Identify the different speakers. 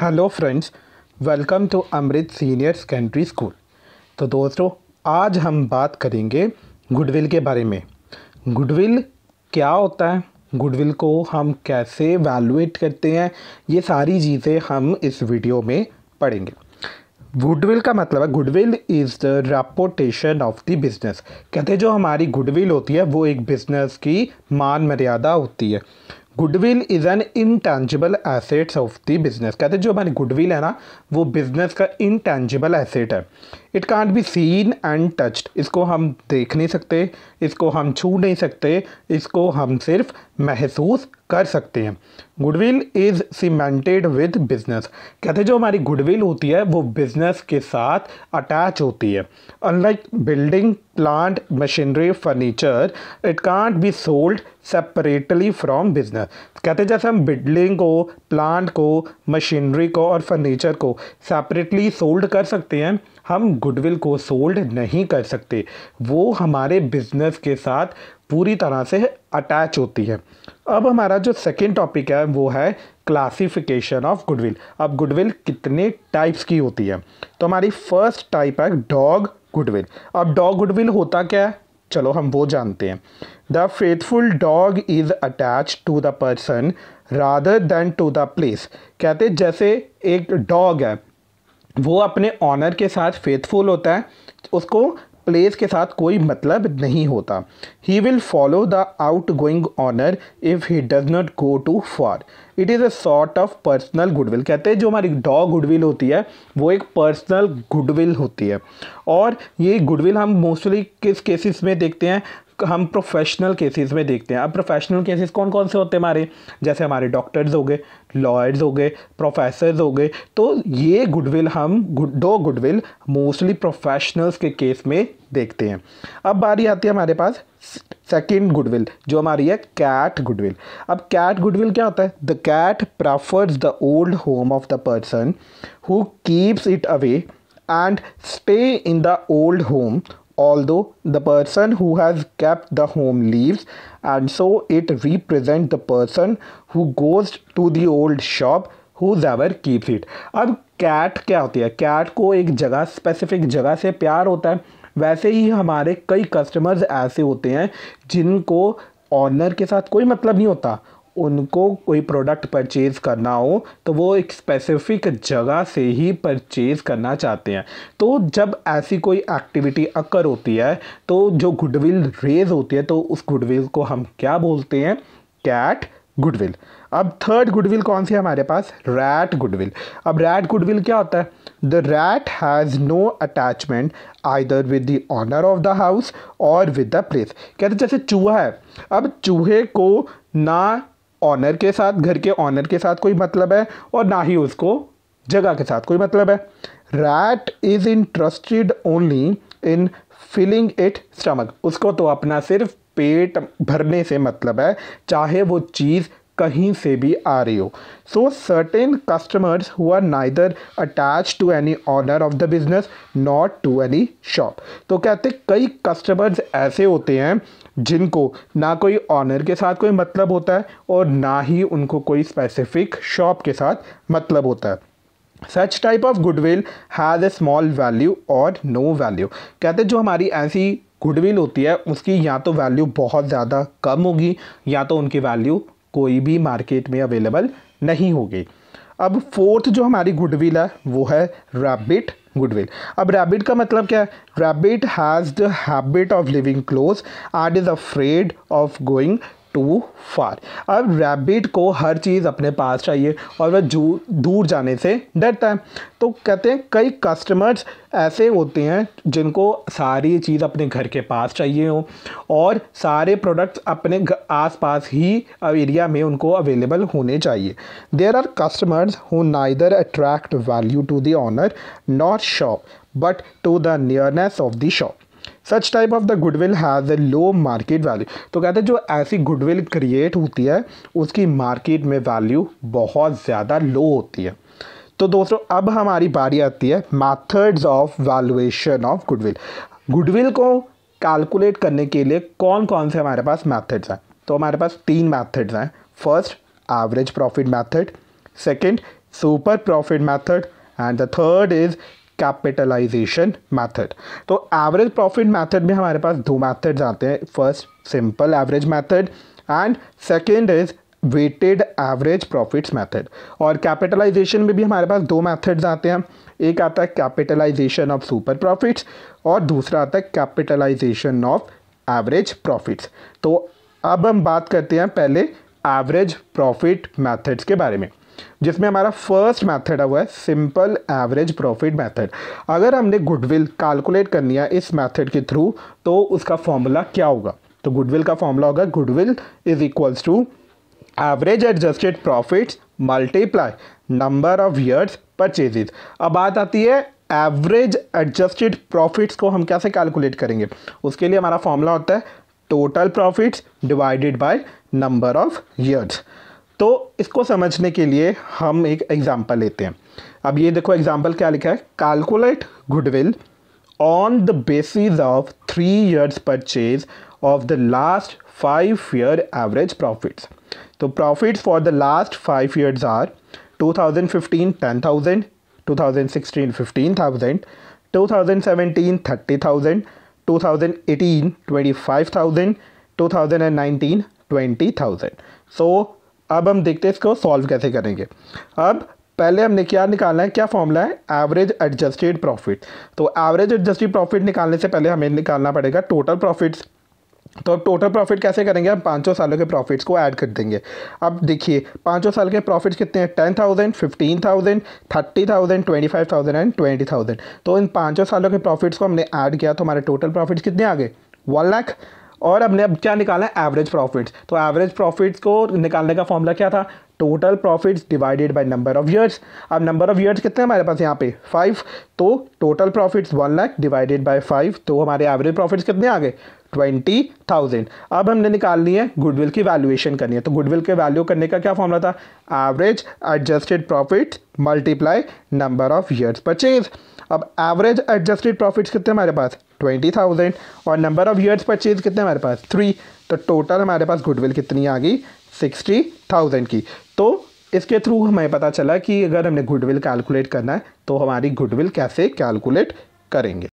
Speaker 1: hello friends welcome to Amrit senior secondary school तो दोस्तों आज हम बात करेंगे गुडविल के बारे में गुडविल क्या होता है गुडविल को हम कैसे वैल्यूएट करते हैं ये सारी चीज़ें हम इस वीडियो में पढ़ेंगे गुडविल का मतलब है goodwill is the reputation of the business कहते हैं जो हमारी गुडविल होती है वो एक बिज़नेस की मान मर्यादा होती है goodwill is an intangible assets of the business कहते हैं जो हमारी गुडविल है ना वो बिजनेस का इनटेंजिबल एसेट है it can't be seen and touched इसको हम देख नहीं सकते इसको हम छू नहीं सकते इसको हम सिर्फ महसूस कर सकते हैं goodwill is cemented with business कहते हैं जो हमारी गुडविल होती है वो बिज़नेस के साथ अटैच होती है unlike building plant machinery furniture it can't be sold separately from business कहते हैं जैसे हम बिल्डिंग को प्लांट को मशीनरी को और फर्नीचर को सेपरेटली सोल्ड कर सकते हैं हम गुडविल को सोल्ड नहीं कर सकते वो हमारे बिजनेस के साथ पूरी तरह से अटैच होती है अब हमारा जो सेकेंड टॉपिक है वो है क्लासिफिकेशन ऑफ गुडविल अब गुडविल कितने टाइप्स की होती है तो हमारी फर्स्ट टाइप है डॉग गुडविल अब डॉग गुडविल होता क्या है चलो हम वो जानते हैं the faithful dog is attach to the person rather than to the place कहते जैसे एक डॉग है वो अपने ऑनर के साथ फेथफुल होता है उसको प्लेस के साथ कोई मतलब नहीं होता he will follow the outgoing owner if he does not go to for it is a sort of personal goodwill कहते हैं जो हमारी डॉ गुडविल होती है वो एक पर्सनल गुडविल होती है और ये गुडविल हम मोस्टली किस केसेस में देखते हैं हम प्रोफेशनल केसेस में देखते हैं अब प्रोफेशनल केसेस कौन कौन से होते हैं हमारे जैसे हमारे डॉक्टर्स हो गए लॉयर्स हो गए प्रोफेसर्स हो गए तो ये गुडविल हम दो गुडविल मोस्टली प्रोफेशनल्स के केस में देखते हैं अब बारी आती है हमारे पास सेकेंड गुडविल जो हमारी है कैट गुडविल अब कैट गुडविल क्या होता है the cat prefers the old home of the person who keeps it away and stay in the old home although the person who has kept the home leaves and so it represent the person who goes to the old shop who ever keeps it ab cat kya hoti hai cat ko ek jagah specific jagah se pyar hota hai वैसे ही हमारे कई customers ऐसे होते हैं जिनको honour के साथ कोई मतलब नहीं होता उनको कोई प्रोडक्ट परचेज़ करना हो तो वो एक स्पेसिफिक जगह से ही परचेज़ करना चाहते हैं तो जब ऐसी कोई एक्टिविटी अक्कर होती है तो जो गुडविल रेज होती है तो उस गुडविल को हम क्या बोलते हैं कैट गुडविल अब थर्ड गुडविल कौन सी है हमारे पास रैट गुडविल अब रैट गुडविल क्या होता है the rat has no attachment either with the owner of the house और विद द प्लेस कहते जैसे चूहा है अब चूहे को ना ऑनर के साथ घर के ऑनर के साथ कोई मतलब है और ना ही उसको जगह के साथ कोई मतलब है rat is interested only in filling it stomach उसको तो अपना सिर्फ पेट भरने से मतलब है चाहे वो चीज़ कहीं से भी आ रही हो so certain customers who are neither attach to any owner of the business not to any shop तो कहते कई कस्टमर्स ऐसे होते हैं जिनको ना कोई ऑनर के साथ कोई मतलब होता है और ना ही उनको कोई स्पेसिफिक शॉप के साथ मतलब होता है such type of goodwill has a small value और नो वैल्यू कहते जो हमारी ऐसी गुडविल होती है उसकी या तो वैल्यू बहुत ज़्यादा कम होगी या तो उनकी वैल्यू कोई भी मार्केट में अवेलेबल नहीं होगी अब फोर्थ जो हमारी गुडविल है वो है रैबिट गुडविल अब रैबिट का मतलब क्या है rabbit has the habit of living close and is afraid of going too far अब रैबिट को हर चीज़ अपने पास चाहिए और वह दूर जाने से डरता है तो कहते हैं कई कस्टमर्स ऐसे होते हैं जिनको सारी चीज़ अपने घर के पास चाहिए हो और सारे प्रोडक्ट्स अपने आसपास ही एरिया में उनको अवेलेबल होने चाहिए there are customers who neither attract value to the owner not shop but to the nearness of the shop such type of the goodwill has a low market value तो कहते हैं जो ऐसी goodwill create होती है उसकी market में value बहुत ज़्यादा लो होती है तो दोस्तों अब हमारी बारी आती है methods of valuation of goodwill goodwill को कैलकुलेट करने के लिए कौन कौन से हमारे पास मैथड्स हैं तो हमारे पास तीन मैथड्स हैं first average profit method second super profit method and the third is capitalisation method तो एवरेज प्रॉफिट मैथड में हमारे पास दो मैथड्स आते हैं first simple average method and second is weighted average profits method और कैपिटलाइजेशन में भी हमारे पास दो मैथड्स आते हैं एक आता है कैपिटलाइजेशन ऑफ सुपर प्रॉफिट्स और दूसरा आता है कैपिटलाइजेशन ऑफ एवरेज प्रॉफिट्स तो अब हम बात करते हैं पहले एवरेज प्रॉफिट मैथड्स के बारे में जिसमें हमारा फर्स्ट मेथड है वो है सिंपल एवरेज प्रॉफिट मेथड अगर हमने गुडविल कैलकुलेट कर लिया इस मेथड के थ्रू तो उसका फॉर्मूला क्या होगा तो गुडविल का फॉर्मूला होगा goodwill is equals to average adjusted profits multiply number of years purchases अब बात आती है एवरेज एडजस्टेड प्रॉफिट्स को हम कैसे कैलकुलेट करेंगे उसके लिए हमारा फॉर्मूला होता है total profits divided by number of years तो इसको समझने के लिए हम एक एग्ज़ाम्पल लेते हैं अब ये देखो एग्ज़ाम्पल क्या लिखा है calculate goodwill on the basis of three years purchase of the last five year average profits तो profits for the last five years are 2015 10000 2016 15000 2017 30000 2018 25000 2019 20000 so अब हम देखते हैं इसको सॉल्व कैसे करेंगे अब पहले हमने क्या निकालना है क्या फॉर्मूला है एवरेज एडजस्टेड प्रॉफिट तो एवरेज एडजस्टेड प्रॉफिट निकालने से पहले हमें निकालना पड़ेगा टोटल प्रॉफिट्स तो अब टोटल प्रॉफिट कैसे करेंगे हम पाँचों सालों के प्रॉफिट्स को ऐड कर देंगे अब देखिए पाँचों साल के प्रॉफिट्स कितने हैं ten thousand fifteen thousand thirty thousand twenty five thousand and twenty thousand तो इन पाँचों सालों के प्रॉफिट्स को हमने ऐड किया तो हमारे टोटल प्रॉफिट्स कितने आ गए वन लाख और हमने अब क्या निकाला है एवरेज प्रॉफिट्स तो एवरेज प्रॉफिट्स को निकालने का फॉर्मूला क्या था total profits divided by number of years अब नंबर ऑफ ईयर्स कितने हमारे पास यहाँ पे फाइव तो total profits one lakh divided by five तो हमारे एवरेज प्रॉफिट्स कितने आ गए ट्वेंटी थाउजेंड अब हमने निकालनी है गुडविल की वैल्यूएशन करनी है तो गुडविल के वैल्यू करने का क्या फॉर्मूला था average adjusted profit multiply number of years purchase अब एवरेज एडजस्टेड प्रॉफिट्स कितने हमारे पास ट्वेंटी थाउजेंड और नंबर ऑफ़ ईयर्स परचेज कितने हमारे पास थ्री तो टोटल हमारे पास गुडविल कितनी आ गई सिक्सटी थाउजेंड की तो इसके थ्रू हमें पता चला कि अगर हमने गुडविल कैलकुलेट करना है तो हमारी गुडविल कैसे कैलकुलेट करेंगे